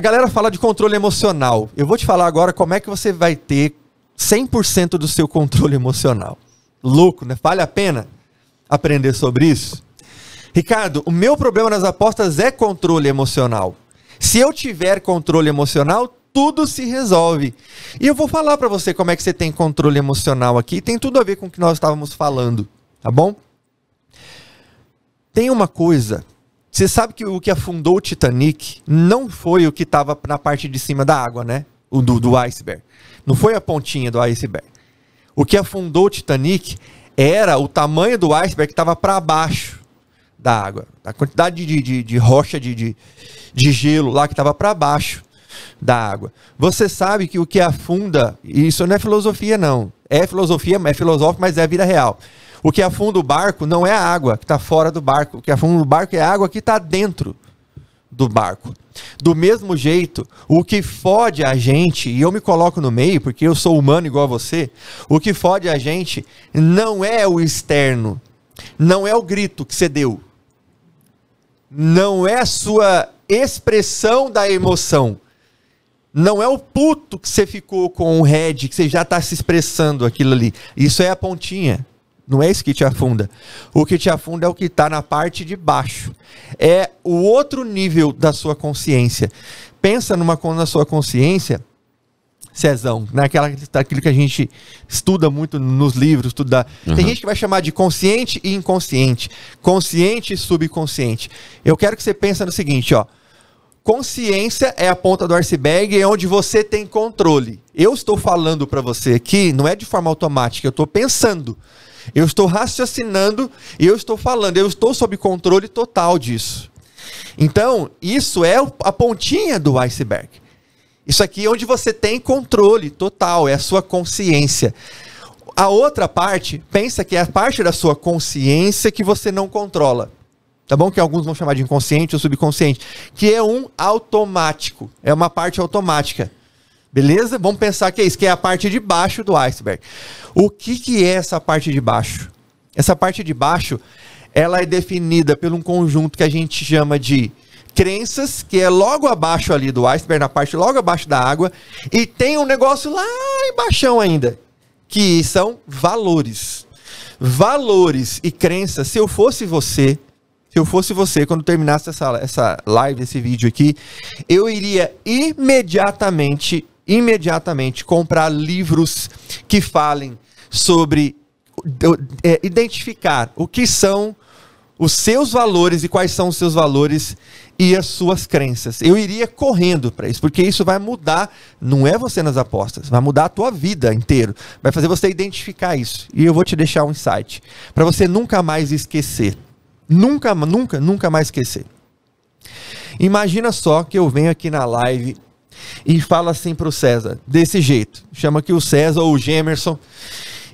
A galera fala de controle emocional. Eu vou te falar agora como é que você vai ter 100% do seu controle emocional. Louco, né? Vale a pena aprender sobre isso? Ricardo, o meu problema nas apostas é controle emocional. Se eu tiver controle emocional, tudo se resolve. E eu vou falar para você como é que você tem controle emocional aqui. Tem tudo a ver com o que nós estávamos falando, tá bom? Tem uma coisa você sabe que o que afundou o Titanic não foi o que estava na parte de cima da água, né? O do, do iceberg. Não foi a pontinha do iceberg. O que afundou o Titanic era o tamanho do iceberg que estava para baixo da água. A quantidade de, de, de rocha, de, de, de gelo lá que estava para baixo da água. Você sabe que o que afunda, isso não é filosofia, não. É filosofia, é filosófico, mas é a vida real. O que afunda o barco não é a água que está fora do barco. O que afunda o barco é a água que está dentro do barco. Do mesmo jeito, o que fode a gente, e eu me coloco no meio porque eu sou humano igual a você, o que fode a gente não é o externo, não é o grito que você deu, não é a sua expressão da emoção, não é o puto que você ficou com o head, que você já está se expressando aquilo ali. Isso é a pontinha. Não é isso que te afunda. O que te afunda é o que está na parte de baixo. É o outro nível da sua consciência. Pensa numa na sua consciência, Cezão, naquela aquilo que a gente estuda muito nos livros, estuda. Uhum. Tem gente que vai chamar de consciente e inconsciente, consciente e subconsciente. Eu quero que você pense no seguinte, ó. Consciência é a ponta do iceberg, é onde você tem controle. Eu estou falando para você aqui, não é de forma automática, eu estou pensando. Eu estou raciocinando e eu estou falando, eu estou sob controle total disso. Então, isso é a pontinha do iceberg. Isso aqui é onde você tem controle total, é a sua consciência. A outra parte, pensa que é a parte da sua consciência que você não controla. Tá bom? Que alguns vão chamar de inconsciente ou subconsciente, que é um automático, é uma parte automática. Beleza? Vamos pensar que é isso, que é a parte de baixo do iceberg. O que, que é essa parte de baixo? Essa parte de baixo, ela é definida por um conjunto que a gente chama de crenças, que é logo abaixo ali do iceberg, na parte logo abaixo da água, e tem um negócio lá embaixo ainda, que são valores. Valores e crenças, se eu fosse você, se eu fosse você, quando terminasse essa, essa live, esse vídeo aqui, eu iria imediatamente imediatamente comprar livros que falem sobre é, identificar o que são os seus valores e quais são os seus valores e as suas crenças. Eu iria correndo para isso, porque isso vai mudar, não é você nas apostas, vai mudar a tua vida inteira, vai fazer você identificar isso. E eu vou te deixar um insight para você nunca mais esquecer. Nunca, nunca, nunca mais esquecer. Imagina só que eu venho aqui na live e fala assim pro César, desse jeito. Chama aqui o César ou o Gemerson.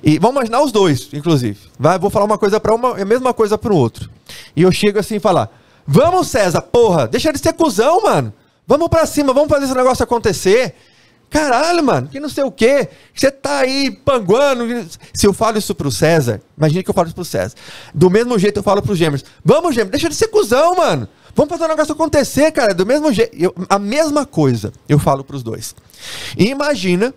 E vamos imaginar os dois, inclusive. Vai, vou falar uma coisa para uma, a mesma coisa para o outro. E eu chego assim e falar: "Vamos, César, porra, deixa de ser cuzão, mano. Vamos para cima, vamos fazer esse negócio acontecer." Caralho, mano, que não sei o quê. Você tá aí panguando. Se eu falo isso pro César, imagina que eu falo isso pro César. Do mesmo jeito eu falo pro Gêmeos. Vamos, Gêmeos, deixa de ser cuzão, mano. Vamos fazer o um negócio acontecer, cara. Do mesmo jeito. a mesma coisa eu falo para os dois. Imagina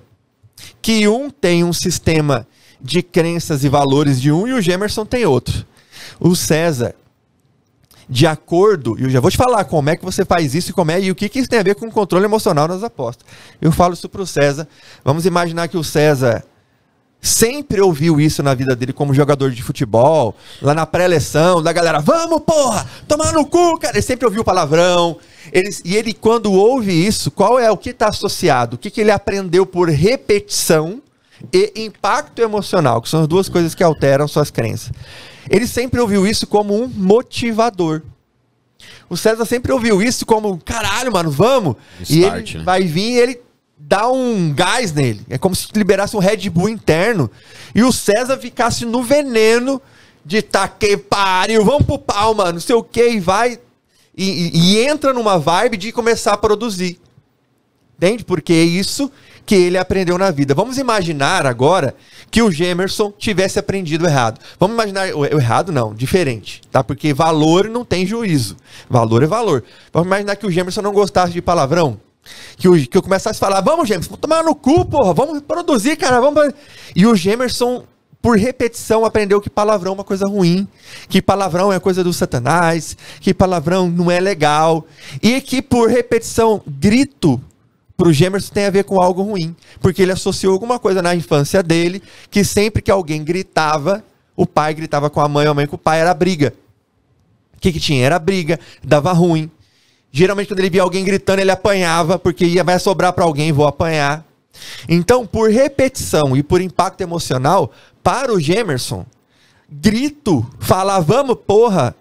que um tem um sistema de crenças e valores de um e o Gemerson tem outro. O César, de acordo, e eu já vou te falar como é que você faz isso e como é e o que, que isso tem a ver com o controle emocional nas apostas. Eu falo isso para o César. Vamos imaginar que o César sempre ouviu isso na vida dele como jogador de futebol, lá na pré-eleção, da galera, vamos porra, tomar no cu, cara. Ele sempre ouviu palavrão. Ele, e ele, quando ouve isso, qual é o que está associado? O que, que ele aprendeu por repetição e impacto emocional, que são as duas coisas que alteram suas crenças. Ele sempre ouviu isso como um motivador. O César sempre ouviu isso como, caralho, mano, vamos. Start, e ele né? vai vir e ele dá um gás nele. É como se liberasse um Red Bull interno e o César ficasse no veneno de tá que pariu, vamos pro pau, mano, não sei o que, e vai. E, e, e entra numa vibe de começar a produzir. Entende? Porque é isso que ele aprendeu na vida. Vamos imaginar agora que o Gemerson tivesse aprendido errado. Vamos imaginar. Errado não, diferente, tá? Porque valor não tem juízo. Valor é valor. Vamos imaginar que o Gemerson não gostasse de palavrão. Que, o, que eu começasse a falar, vamos, Jamerson, tomar no cu, porra, vamos produzir, cara, vamos. E o Jamerson, por repetição, aprendeu que palavrão é uma coisa ruim, que palavrão é coisa do satanás, que palavrão não é legal. E que, por repetição, grito pro Gemerson tem a ver com algo ruim, porque ele associou alguma coisa na infância dele que sempre que alguém gritava, o pai gritava com a mãe, a mãe com o pai, era briga. O que, que tinha? Era briga, dava ruim. Geralmente, quando ele via alguém gritando, ele apanhava, porque ia, vai sobrar para alguém, vou apanhar. Então, por repetição e por impacto emocional, para o Gemerson, grito, falar vamos, porra,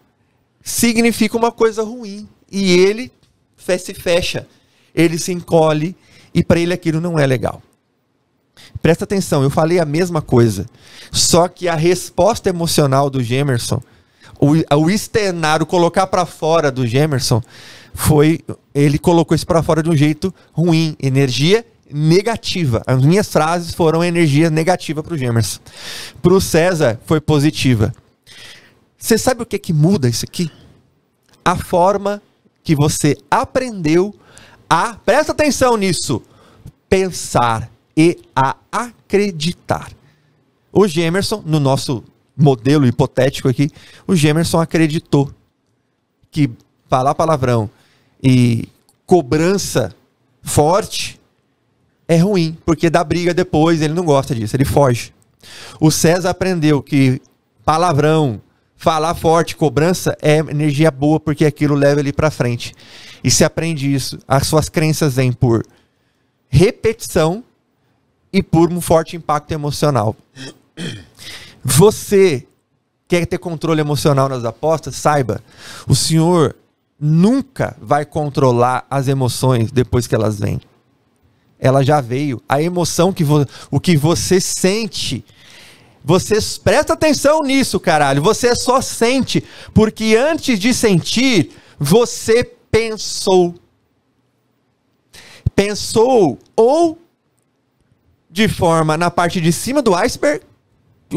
significa uma coisa ruim. E ele se fecha, ele se encolhe, e para ele aquilo não é legal. Presta atenção, eu falei a mesma coisa, só que a resposta emocional do Gemerson o, o o colocar para fora do Gemerson, foi ele colocou isso para fora de um jeito ruim, energia negativa. As minhas frases foram energia negativa para o Gemerson. Para o César foi positiva. Você sabe o que que muda isso aqui? A forma que você aprendeu a, presta atenção nisso, pensar e a acreditar. O Gemerson, no nosso modelo hipotético aqui, o Gemerson acreditou que falar palavrão e cobrança forte é ruim, porque dá briga depois, ele não gosta disso, ele foge. O César aprendeu que palavrão, falar forte, cobrança é energia boa porque aquilo leva ele para frente. E se aprende isso, as suas crenças vêm por repetição e por um forte impacto emocional. Você quer ter controle emocional nas apostas? Saiba, o senhor nunca vai controlar as emoções depois que elas vêm. Ela já veio. A emoção que o que você sente, você presta atenção nisso, caralho. Você só sente porque antes de sentir, você pensou. Pensou ou de forma na parte de cima do iceberg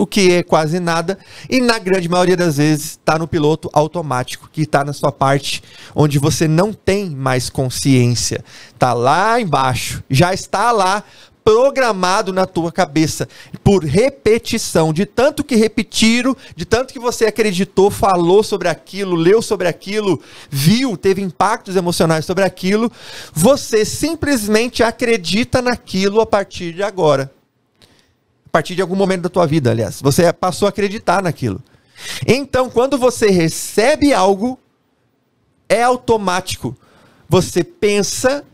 o que é quase nada, e na grande maioria das vezes está no piloto automático, que está na sua parte onde você não tem mais consciência, está lá embaixo, já está lá programado na tua cabeça por repetição, de tanto que repetiram, de tanto que você acreditou, falou sobre aquilo, leu sobre aquilo, viu, teve impactos emocionais sobre aquilo, você simplesmente acredita naquilo a partir de agora partir de algum momento da tua vida, aliás. Você passou a acreditar naquilo. Então, quando você recebe algo, é automático. Você pensa,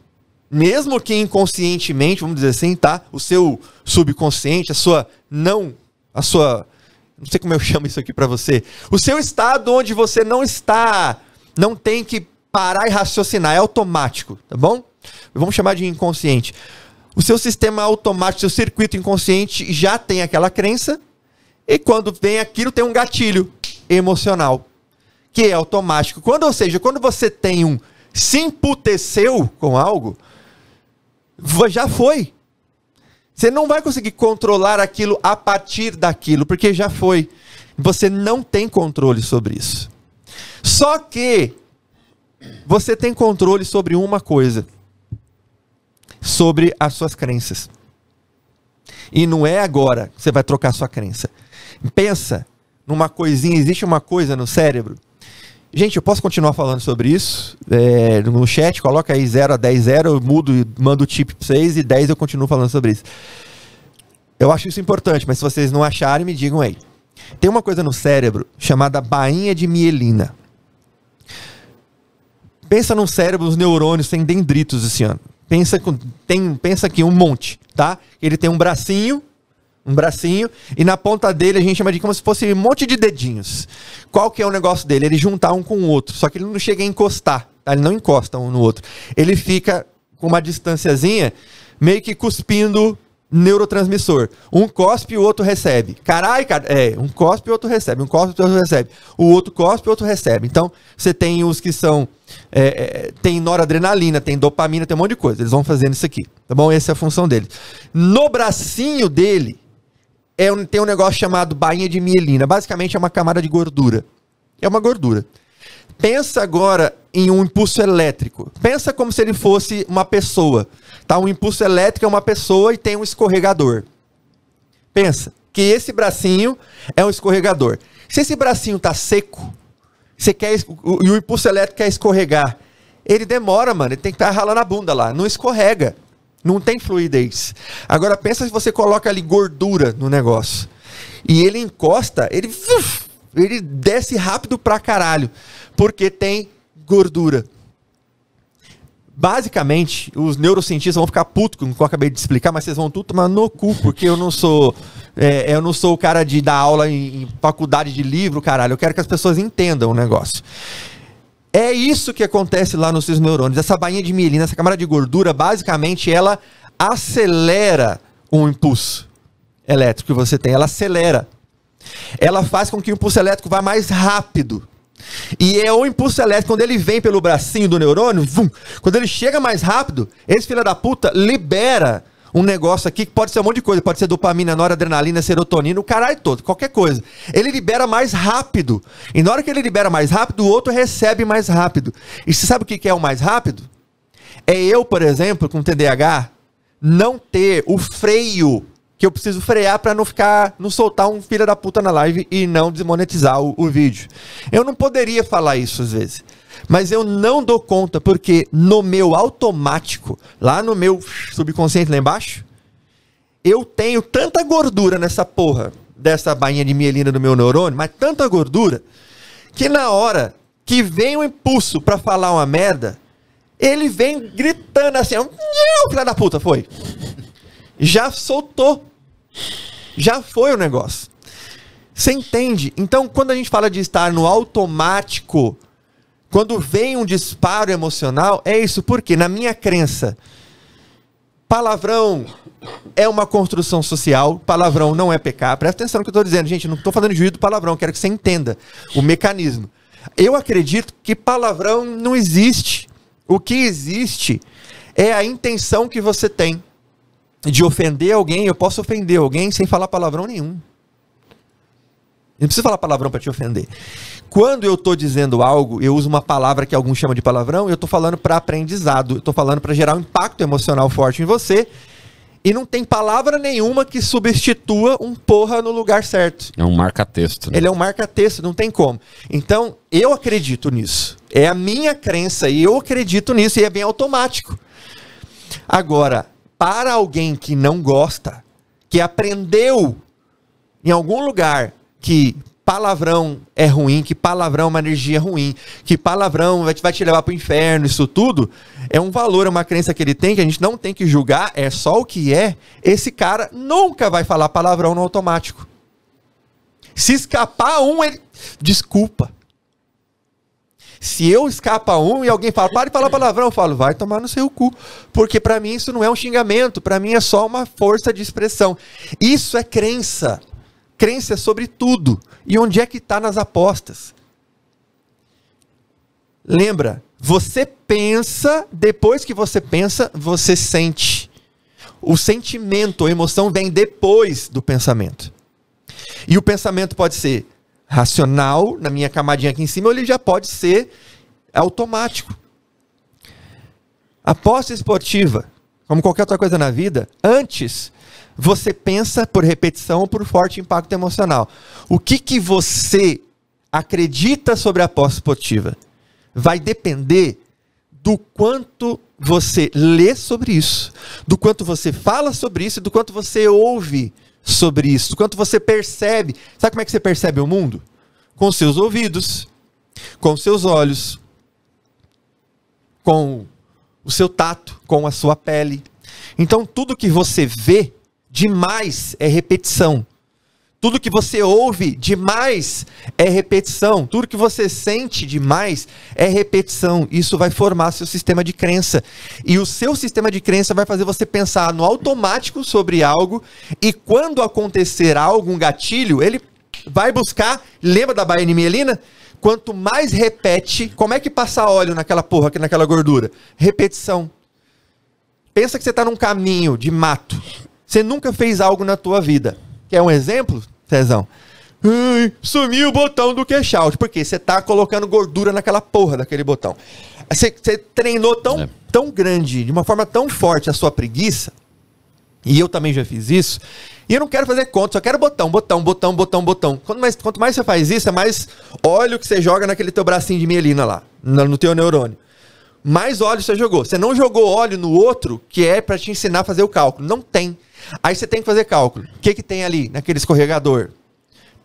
mesmo que inconscientemente, vamos dizer assim, tá? O seu subconsciente, a sua não, a sua, não sei como eu chamo isso aqui para você, o seu estado onde você não está, não tem que parar e raciocinar, é automático, tá bom? Vamos chamar de inconsciente. O seu sistema automático, seu circuito inconsciente já tem aquela crença. E quando vem aquilo, tem um gatilho emocional, que é automático. Quando, ou seja, quando você tem um se emputeceu com algo, já foi. Você não vai conseguir controlar aquilo a partir daquilo, porque já foi. Você não tem controle sobre isso. Só que você tem controle sobre uma coisa sobre as suas crenças. E não é agora que você vai trocar sua crença. Pensa numa coisinha, existe uma coisa no cérebro. Gente, eu posso continuar falando sobre isso é, no chat, coloca aí 0 a 10, 0, eu mudo e mando o chip pra vocês e 10 eu continuo falando sobre isso. Eu acho isso importante, mas se vocês não acharem, me digam aí. Tem uma coisa no cérebro chamada bainha de mielina. Pensa num cérebro, os neurônios têm dendritos, esse ano pensa, com, tem, pensa aqui, um monte, tá? Ele tem um bracinho, um bracinho, e na ponta dele a gente chama de como se fosse um monte de dedinhos. Qual que é o negócio dele? Ele juntar um com o outro, só que ele não chega a encostar, tá? Ele não encosta um no outro. Ele fica com uma distânciazinha, meio que cuspindo neurotransmissor. Um cospe e o outro recebe. Carai, cara, é, um cospe e o outro recebe, um cospe e o outro recebe. O outro cospe e o outro recebe. Então, você tem os que são é, é, tem noradrenalina, tem dopamina, tem um monte de coisa. Eles vão fazendo isso aqui, tá bom? Essa é a função deles. No bracinho dele é um, tem um negócio chamado bainha de mielina. Basicamente é uma camada de gordura. É uma gordura. Pensa agora em um impulso elétrico. Pensa como se ele fosse uma pessoa. Tá? Um impulso elétrico é uma pessoa e tem um escorregador. Pensa que esse bracinho é um escorregador. Se esse bracinho tá seco, você quer o, e o impulso elétrico quer escorregar, ele demora, mano. Ele tem que estar tá ralando a bunda lá. Não escorrega. Não tem fluidez. Agora pensa se você coloca ali gordura no negócio. E ele encosta, ele, ele desce rápido pra caralho. Porque tem gordura basicamente, os neurocientistas vão ficar putos com o que eu acabei de explicar, mas vocês vão tudo tomar no cu, porque eu não sou. É, eu não sou o cara de dar aula em, em faculdade de livro, caralho. Eu quero que as pessoas entendam o negócio. É isso que acontece lá nos seus neurônios. Essa bainha de mielina, essa camada de gordura, basicamente, ela acelera um impulso elétrico que você tem. Ela acelera. Ela faz com que o impulso elétrico vá mais rápido. E é o impulso elétrico, quando ele vem pelo bracinho do neurônio, vum, quando ele chega mais rápido, esse filho da puta libera um negócio aqui que pode ser um monte de coisa, pode ser dopamina, noradrenalina, serotonina, o caralho todo, qualquer coisa. Ele libera mais rápido. E na hora que ele libera mais rápido, o outro recebe mais rápido. E você sabe o que é o mais rápido? É eu, por exemplo, com TDAH, não ter o freio que eu preciso frear para não ficar, não soltar um filho da puta na live e não desmonetizar o, o vídeo. Eu não poderia falar isso às vezes, mas eu não dou conta porque no meu automático, lá no meu subconsciente lá embaixo, eu tenho tanta gordura nessa porra dessa bainha de mielina do meu neurônio, mas tanta gordura que na hora que vem o impulso para falar uma merda, ele vem gritando assim, um filho da puta, foi já soltou. Já foi o negócio. Você entende? Então, quando a gente fala de estar no automático, quando vem um disparo emocional, é isso. Porque, na minha crença, palavrão é uma construção social, palavrão não é pecado. Presta atenção no que eu estou dizendo, gente. Não estou falando de juízo do palavrão, quero que você entenda o mecanismo. Eu acredito que palavrão não existe. O que existe é a intenção que você tem de ofender alguém, eu posso ofender alguém sem falar palavrão nenhum. Eu não preciso falar palavrão para te ofender. Quando eu estou dizendo algo, eu uso uma palavra que alguns chamam de palavrão, eu estou falando para aprendizado, eu estou falando para gerar um impacto emocional forte em você. E não tem palavra nenhuma que substitua um porra no lugar certo. É um marca-texto. Né? Ele é um marca-texto, não tem como. Então, eu acredito nisso. É a minha crença e eu acredito nisso e é bem automático. Agora, para alguém que não gosta, que aprendeu em algum lugar que palavrão é ruim, que palavrão é uma energia ruim, que palavrão vai te, levar para o inferno, isso tudo, é um valor, é uma crença que ele tem que a gente não tem que julgar, é só o que é. Esse cara nunca vai falar palavrão no automático. Se escapar um, ele. Desculpa. Se eu escapa um e alguém fala, para de falar palavrão, eu falo, vai tomar no seu cu. Porque para mim isso não é um xingamento, para mim é só uma força de expressão. Isso é crença. Crença é sobre tudo. E onde é que está nas apostas? Lembra, você pensa, depois que você pensa, você sente. O sentimento, a emoção vem depois do pensamento. E o pensamento pode ser racional na minha camadinha aqui em cima, ele já pode ser automático. Aposta esportiva, como qualquer outra coisa na vida, antes você pensa por repetição ou por forte impacto emocional. O que, que você acredita sobre a aposta esportiva vai depender do quanto você lê sobre isso, do quanto você fala sobre isso e do quanto você ouve sobre isso, quanto você percebe. Sabe como é que você percebe o mundo? Com seus ouvidos, com seus olhos, com o seu tato, com a sua pele. Então, tudo que você vê demais é repetição. Tudo que você ouve demais é repetição. Tudo que você sente demais é repetição. Isso vai formar seu sistema de crença. E o seu sistema de crença vai fazer você pensar no automático sobre algo. E quando acontecer algo, um gatilho, ele vai buscar. Lembra da Baiana Mielina? Quanto mais repete, como é que passa óleo naquela porra, naquela gordura? Repetição. Pensa que você está num caminho de mato. Você nunca fez algo na tua vida Quer um exemplo, Cezão? Ai, sumiu o botão do cash out. Porque você tá colocando gordura naquela porra daquele botão. Você, treinou tão, é. tão grande, de uma forma tão forte a sua preguiça, e eu também já fiz isso, e eu não quero fazer conta, só quero botão, botão, botão, botão, botão. Quanto mais, quanto mais você faz isso, é mais óleo que você joga naquele teu bracinho de mielina lá, no teu neurônio. Mais óleo você jogou. Você não jogou óleo no outro, que é para te ensinar a fazer o cálculo. Não tem. Aí você tem que fazer cálculo. O que, que tem ali naquele escorregador?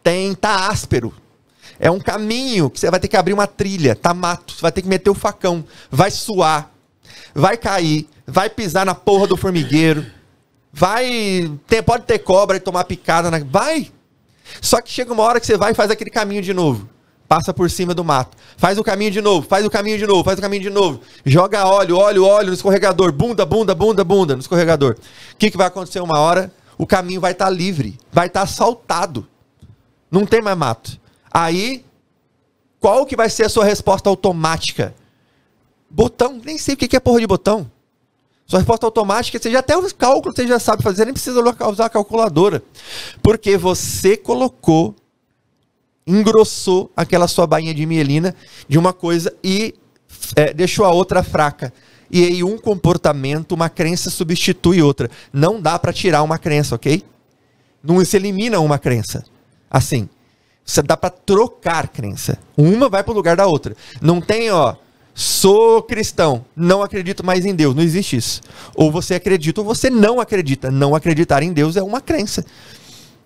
Tem, tá áspero. É um caminho que você vai ter que abrir uma trilha, tá mato, você vai ter que meter o facão, vai suar, vai cair, vai pisar na porra do formigueiro, vai. Tem, pode ter cobra e tomar picada na. Vai! Só que chega uma hora que você vai e faz aquele caminho de novo passa por cima do mato, faz o caminho de novo, faz o caminho de novo, faz o caminho de novo, joga óleo, óleo, óleo no escorregador, bunda, bunda, bunda, bunda no escorregador. O que, que vai acontecer uma hora? O caminho vai estar tá livre, vai estar tá não tem mais mato. Aí, qual que vai ser a sua resposta automática? Botão, nem sei o que é porra de botão. Sua resposta automática, é você já até os cálculos você já sabe fazer, nem precisa usar a calculadora. Porque você colocou engrossou aquela sua bainha de mielina de uma coisa e é, deixou a outra fraca. E aí um comportamento, uma crença substitui outra. Não dá para tirar uma crença, ok? Não se elimina uma crença. Assim, você dá para trocar crença. Uma vai para o lugar da outra. Não tem, ó, sou cristão, não acredito mais em Deus. Não existe isso. Ou você acredita ou você não acredita. Não acreditar em Deus é uma crença.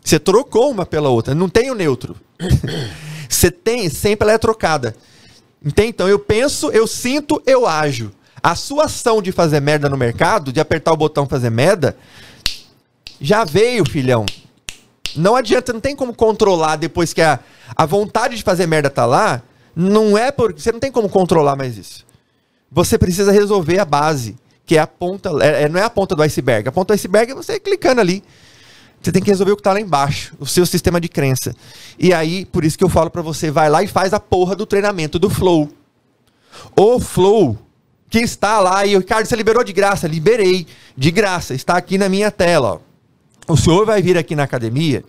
Você trocou uma pela outra. Não tem o neutro. Você tem, sempre ela é trocada. Entende? Então eu penso, eu sinto, eu ajo. A sua ação de fazer merda no mercado, de apertar o botão fazer merda, já veio, filhão. Não adianta, não tem como controlar depois que a, a vontade de fazer merda tá lá. Não é porque. Você não tem como controlar mais isso. Você precisa resolver a base, que é a ponta. É, é não é a ponta do iceberg. A ponta do iceberg é você clicando ali. Você tem que resolver o que está lá embaixo, o seu sistema de crença. E aí, por isso que eu falo para você, vai lá e faz a porra do treinamento do flow. O flow que está lá e Ricardo, você liberou de graça, liberei de graça, está aqui na minha tela, ó. O senhor vai vir aqui na academia,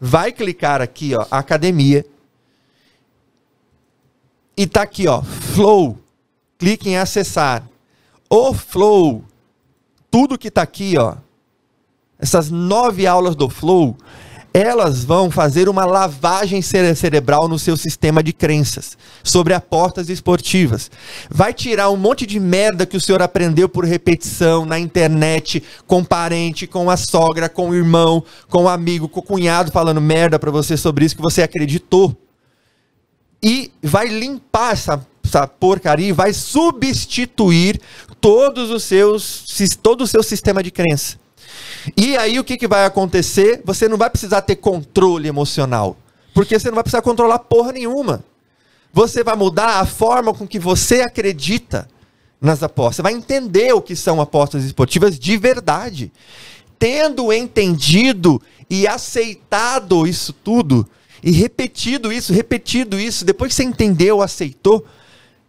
vai clicar aqui, ó, academia. E tá aqui, ó, flow. Clique em acessar. O flow, tudo que tá aqui, ó, essas nove aulas do Flow, elas vão fazer uma lavagem cerebral no seu sistema de crenças sobre apostas esportivas. Vai tirar um monte de merda que o senhor aprendeu por repetição na internet, com parente, com a sogra, com o irmão, com o amigo, com o cunhado falando merda para você sobre isso que você acreditou. E vai limpar essa, essa porcaria e vai substituir todos os seus todo o seu sistema de crença. E aí o que, que vai acontecer? Você não vai precisar ter controle emocional. Porque você não vai precisar controlar porra nenhuma. Você vai mudar a forma com que você acredita nas apostas. Você vai entender o que são apostas esportivas de verdade. Tendo entendido e aceitado isso tudo, e repetido isso, repetido isso, depois que você entendeu, aceitou,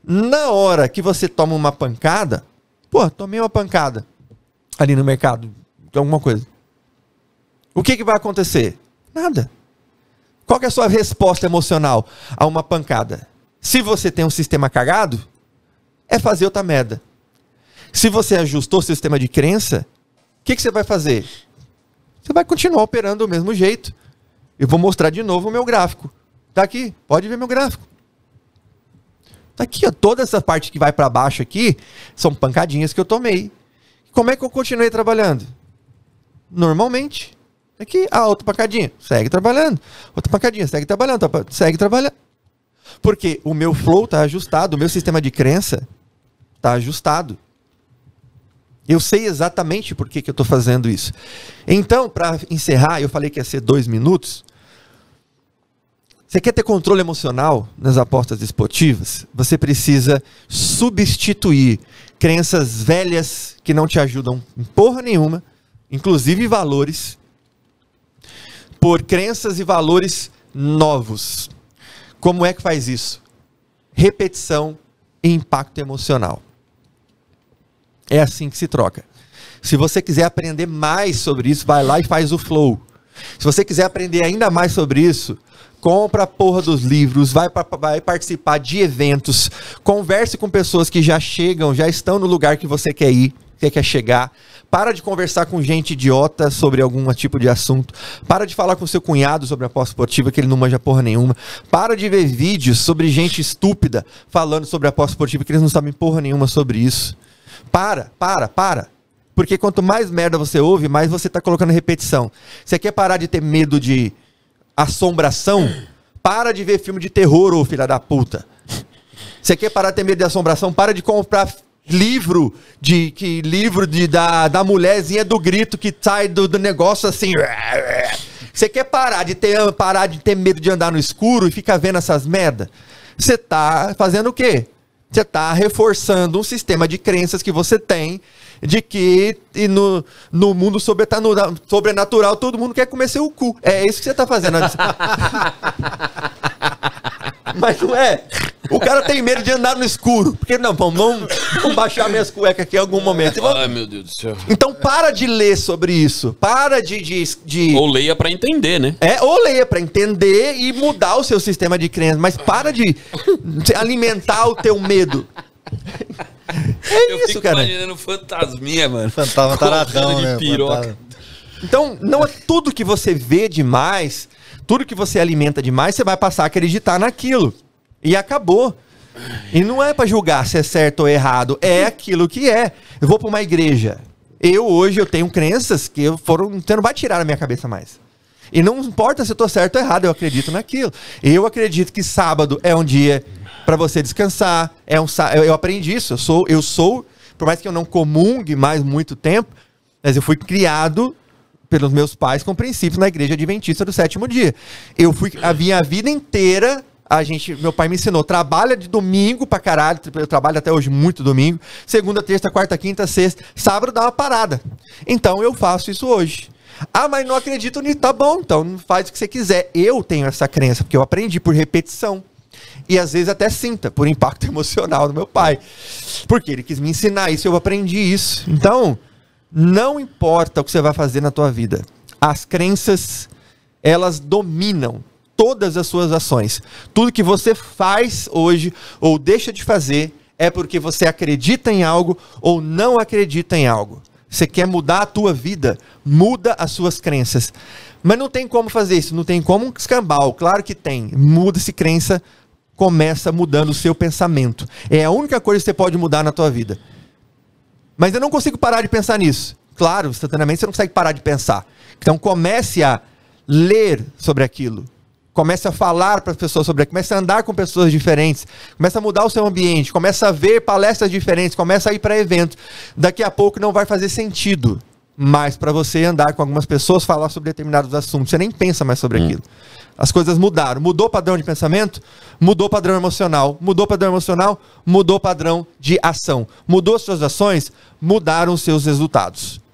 na hora que você toma uma pancada, pô, tomei uma pancada ali no mercado, então, alguma coisa. O que, que vai acontecer? Nada. Qual é a sua resposta emocional a uma pancada? Se você tem um sistema cagado, é fazer outra merda. Se você ajustou o sistema de crença, o que, que você vai fazer? Você vai continuar operando do mesmo jeito. Eu vou mostrar de novo o meu gráfico. Tá aqui, pode ver meu gráfico. Tá aqui, ó, toda essa parte que vai para baixo aqui são pancadinhas que eu tomei. Como é que eu continuei trabalhando? normalmente. Aqui, é ah, outra pacadinha segue trabalhando. Outra pacadinha segue trabalhando, segue trabalhando. Porque o meu flow tá ajustado, o meu sistema de crença tá ajustado. Eu sei exatamente por que, que eu estou fazendo isso. Então, para encerrar, eu falei que ia ser dois minutos. Você quer ter controle emocional nas apostas esportivas? Você precisa substituir crenças velhas que não te ajudam em porra nenhuma inclusive valores, por crenças e valores novos. Como é que faz isso? Repetição e impacto emocional. É assim que se troca. Se você quiser aprender mais sobre isso, vai lá e faz o flow. Se você quiser aprender ainda mais sobre isso, compra a porra dos livros, vai, pra, vai participar de eventos, converse com pessoas que já chegam, já estão no lugar que você quer ir você é quer é chegar. Para de conversar com gente idiota sobre algum tipo de assunto. Para de falar com seu cunhado sobre a aposta esportiva, que ele não manja porra nenhuma. Para de ver vídeos sobre gente estúpida falando sobre a aposta esportiva, que eles não sabem porra nenhuma sobre isso. Para, para, para. Porque quanto mais merda você ouve, mais você está colocando repetição. Você quer parar de ter medo de assombração? Para de ver filme de terror, ô filha da puta. Você quer parar de ter medo de assombração? Para de comprar livro de que livro de, da, da mulherzinha do grito que sai do, do negócio assim. Você quer parar de ter parar de ter medo de andar no escuro e ficar vendo essas merda? Você tá fazendo o quê? Você tá reforçando um sistema de crenças que você tem de que e no, no mundo sobrenatural todo mundo quer comer seu cu. É isso que você tá fazendo. Mas não é. O cara tem medo de andar no escuro. Porque não, vamos, vamos baixar minhas cuecas aqui em algum momento. Vamos... Ai, meu Deus do céu. Então para de ler sobre isso. Para de. de, de... Ou leia para entender, né? É, ou leia para entender e mudar o seu sistema de crença. Mas para de alimentar o teu medo. É eu isso, fico cara. imaginando fantasminha, mano. Fantasma taradão, né? Piroca. Fantasma. Então, não é tudo que você vê demais, tudo que você alimenta demais, você vai passar a acreditar naquilo. E acabou. E não é para julgar se é certo ou errado, é aquilo que é. Eu vou para uma igreja. Eu hoje eu tenho crenças que foram, você não vai tirar da minha cabeça mais. E não importa se eu tô certo ou errado, eu acredito naquilo. Eu acredito que sábado é um dia para você descansar. É um eu, eu aprendi isso. Eu sou, eu sou, por mais que eu não comungue mais muito tempo, mas eu fui criado pelos meus pais com princípios na igreja adventista do sétimo dia. Eu fui a minha vida inteira a gente, meu pai me ensinou, trabalha de domingo pra caralho, eu trabalho até hoje muito domingo, segunda, terça, quarta, quinta, sexta, sábado dá uma parada. Então eu faço isso hoje. Ah, mas não acredito nisso, tá bom, então faz o que você quiser. Eu tenho essa crença, porque eu aprendi por repetição. E às vezes até sinta, por impacto emocional do meu pai. Porque ele quis me ensinar isso, eu aprendi isso. Então, não importa o que você vai fazer na tua vida. As crenças, elas dominam todas as suas ações. Tudo que você faz hoje ou deixa de fazer é porque você acredita em algo ou não acredita em algo. Você quer mudar a tua vida, muda as suas crenças. Mas não tem como fazer isso, não tem como um escambau, claro que tem. Muda-se crença, começa mudando o seu pensamento. É a única coisa que você pode mudar na tua vida. Mas eu não consigo parar de pensar nisso. Claro, instantaneamente você não consegue parar de pensar. Então comece a ler sobre aquilo. Comece a falar para as pessoas sobre aquilo. Comece a andar com pessoas diferentes. Comece a mudar o seu ambiente. Comece a ver palestras diferentes. Comece a ir para eventos. Daqui a pouco não vai fazer sentido mais para você andar com algumas pessoas, falar sobre determinados assuntos. Você nem pensa mais sobre hum. aquilo. As coisas mudaram. Mudou o padrão de pensamento, mudou o padrão emocional, mudou o padrão emocional, mudou o padrão de ação. Mudou suas ações, mudaram seus resultados.